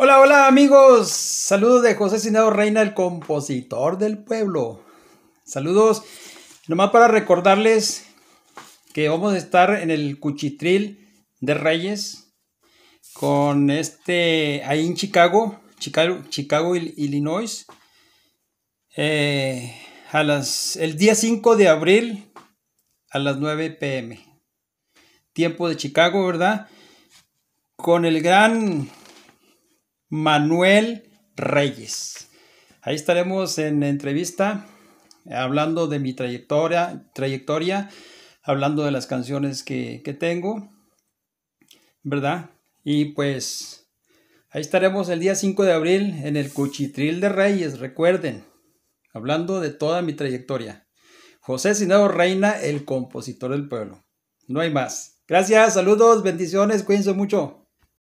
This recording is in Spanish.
Hola, hola amigos. Saludos de José Sinado Reina, el compositor del pueblo. Saludos. Nomás para recordarles que vamos a estar en el Cuchitril de Reyes con este ahí en Chicago, Chicago, Chicago Illinois. Eh, el día 5 de abril a las 9 pm. Tiempo de Chicago, ¿verdad? Con el gran Manuel Reyes. Ahí estaremos en entrevista hablando de mi trayectoria, trayectoria hablando de las canciones que, que tengo, ¿verdad? Y pues ahí estaremos el día 5 de abril en el Cuchitril de Reyes, recuerden, hablando de toda mi trayectoria. José Sinado Reina, el compositor del pueblo. No hay más. Gracias, saludos, bendiciones, cuídense mucho.